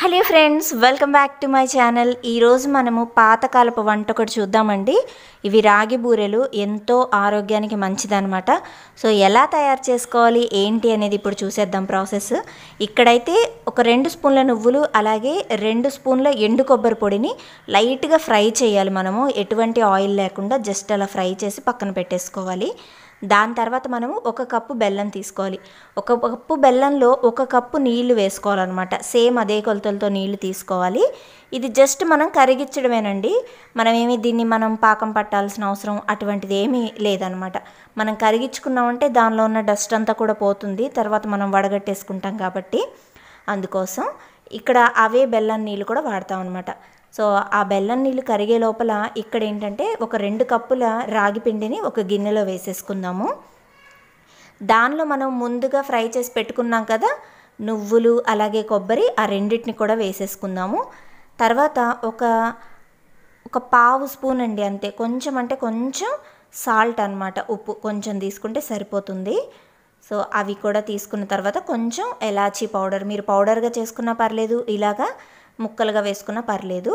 hello friends welcome back to my channel ఈరోజు మనము పాతకాలపు వంట ఒకటి చూద్దామండి ఇవి రాగి బూరెలు ఎంతో ఆరోగ్యానికి మంచిదనమాట సో ఎలా తయారు చేసుకోవాలి ఏంటి అనేది ఇప్పుడు చూసేద్దాం ప్రాసెస్ ఇక్కడైతే ఒక రెండు స్పూన్ల నువ్వులు అలాగే రెండు స్పూన్ల ఎండు కొబ్బరి పొడిని లైట్గా ఫ్రై చేయాలి మనము ఎటువంటి ఆయిల్ లేకుండా జస్ట్ అలా ఫ్రై చేసి పక్కన పెట్టేసుకోవాలి దాని తర్వాత మనము ఒక కప్పు బెల్లం తీసుకోవాలి ఒక కప్పు బెల్లంలో ఒక కప్పు నీళ్లు వేసుకోవాలన్నమాట సేమ్ అదే కొలతలతో నీళ్లు తీసుకోవాలి ఇది జస్ట్ మనం కరిగించడమేనండి మనమేమి దీన్ని మనం పాకం పట్టాల్సిన అవసరం అటువంటిది ఏమీ లేదనమాట మనం కరిగించుకున్నామంటే దానిలో ఉన్న డస్ట్ అంతా కూడా పోతుంది తర్వాత మనం వడగట్టేసుకుంటాం కాబట్టి అందుకోసం ఇక్కడ అవే బెల్లం నీళ్ళు కూడా వాడతాం అనమాట సో ఆ బెల్లం నీళ్ళు కరిగే లోపల ఇక్కడ ఏంటంటే ఒక రెండు కప్పుల రాగి పిండిని ఒక గిన్నెలో వేసేసుకుందాము దానిలో మనం ముందుగా ఫ్రై చేసి పెట్టుకున్నాం కదా నువ్వులు అలాగే కొబ్బరి ఆ రెండింటిని కూడా వేసేసుకుందాము తర్వాత ఒక ఒక పావు స్పూన్ అండి అంతే కొంచెం అంటే కొంచెం సాల్ట్ అనమాట ఉప్పు కొంచెం తీసుకుంటే సరిపోతుంది సో అవి కూడా తీసుకున్న తర్వాత కొంచెం ఎలాచీ పౌడర్ మీరు పౌడర్గా చేసుకున్నా పర్లేదు ఇలాగా ముక్కలుగా వేసుకున్నా పర్లేదు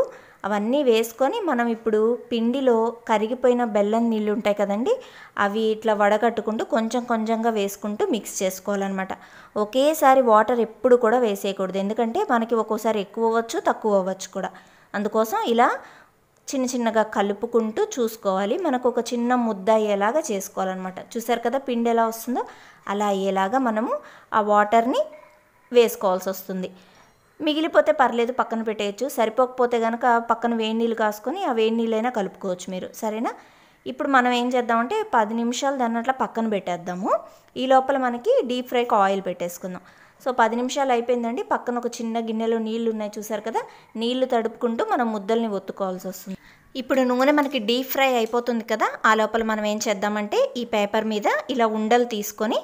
అవన్నీ వేసుకొని మనం ఇప్పుడు పిండిలో కరిగిపోయిన బెల్లం నీళ్ళు ఉంటాయి కదండి అవి ఇట్లా వడగట్టుకుంటూ కొంచెం కొంచెంగా వేసుకుంటూ మిక్స్ చేసుకోవాలన్నమాట ఒకేసారి వాటర్ ఎప్పుడు కూడా వేసేయకూడదు ఎందుకంటే మనకి ఒక్కోసారి ఎక్కువ అవ్వచ్చు తక్కువ అవ్వచ్చు కూడా అందుకోసం ఇలా చిన్న చిన్నగా కలుపుకుంటూ చూసుకోవాలి మనకు ఒక చిన్న ముద్ద అయ్యేలాగా చేసుకోవాలన్నమాట చూసారు కదా పిండి ఎలా వస్తుందో అలా అయ్యేలాగా మనము ఆ వాటర్ని వేసుకోవాల్సి వస్తుంది మిగిలిపోతే పర్లేదు పక్కన పెట్టేయచ్చు సరిపోకపోతే కనుక పక్కన వేడి నీళ్ళు కాసుకొని ఆ వేడి నీళ్ళైనా కలుపుకోవచ్చు మీరు సరేనా ఇప్పుడు మనం ఏం చేద్దామంటే పది నిమిషాలు దాన్ని అట్లా పక్కన పెట్టేద్దాము ఈ లోపల మనకి డీప్ ఫ్రైకి ఆయిల్ పెట్టేసుకుందాం సో పది నిమిషాలు అయిపోయిందండి పక్కన ఒక చిన్న గిన్నెలో నీళ్ళు ఉన్నాయి చూసారు కదా నీళ్లు తడుపుకుంటూ మనం ముద్దల్ని ఒత్తుకోవాల్సి వస్తుంది ఇప్పుడు నూనె మనకి డీప్ ఫ్రై అయిపోతుంది కదా ఆ లోపల మనం ఏం చేద్దామంటే ఈ పేపర్ మీద ఇలా ఉండలు తీసుకొని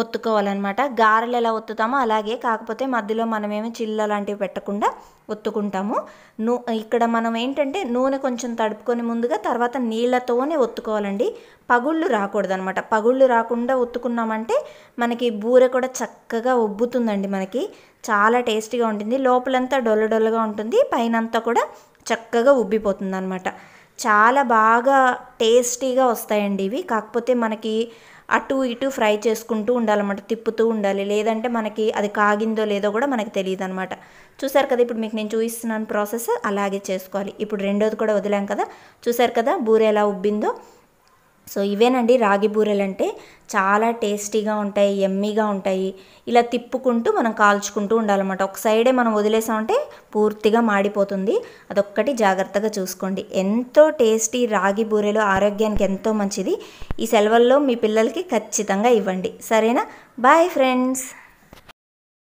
ఒత్తుకోవాలన్నమాట గారెలు ఎలా ఒత్తుతామో అలాగే కాకపోతే మధ్యలో మనమేమి చిల్ల లాంటివి పెట్టకుండా ఒత్తుకుంటాము నూ ఇక్కడ మనం ఏంటంటే నూనె కొంచెం తడుపుకొని ముందుగా తర్వాత నీళ్ళతోనే ఒత్తుకోవాలండి పగుళ్ళు రాకూడదు అనమాట పగుళ్ళు రాకుండా ఒత్తుకున్నామంటే మనకి బూర కూడా చక్కగా ఉబ్బుతుందండి మనకి చాలా టేస్టీగా ఉంటుంది లోపలంతా డొల్లడొల్లగా ఉంటుంది పైనంతా కూడా చక్కగా ఉబ్బిపోతుంది అనమాట చాలా బాగా టేస్టీగా వస్తాయండి ఇవి కాకపోతే మనకి అటు ఇటు ఫ్రై చేసుకుంటూ ఉండాలన్నమాట తిప్పుతూ ఉండాలి లేదంటే మనకి అది కాగిందో లేదో కూడా మనకి తెలియదు అనమాట చూసారు కదా ఇప్పుడు మీకు నేను చూపిస్తున్నాను ప్రాసెస్ అలాగే చేసుకోవాలి ఇప్పుడు రెండోది కూడా వదిలాం కదా చూసారు కదా బూర ఎలా ఉబ్బిందో సో ఇవేనండి రాగి బూరెలు అంటే చాలా టేస్టీగా ఉంటాయి ఎమ్మీగా ఉంటాయి ఇలా తిప్పుకుంటూ మనం కాల్చుకుంటూ ఉండాలన్నమాట ఒక సైడే మనం వదిలేసామంటే పూర్తిగా మాడిపోతుంది అదొక్కటి జాగ్రత్తగా చూసుకోండి ఎంతో టేస్టీ రాగి బూరెలు ఆరోగ్యానికి ఎంతో మంచిది ఈ సెలవుల్లో మీ పిల్లలకి ఖచ్చితంగా ఇవ్వండి సరేనా బాయ్ ఫ్రెండ్స్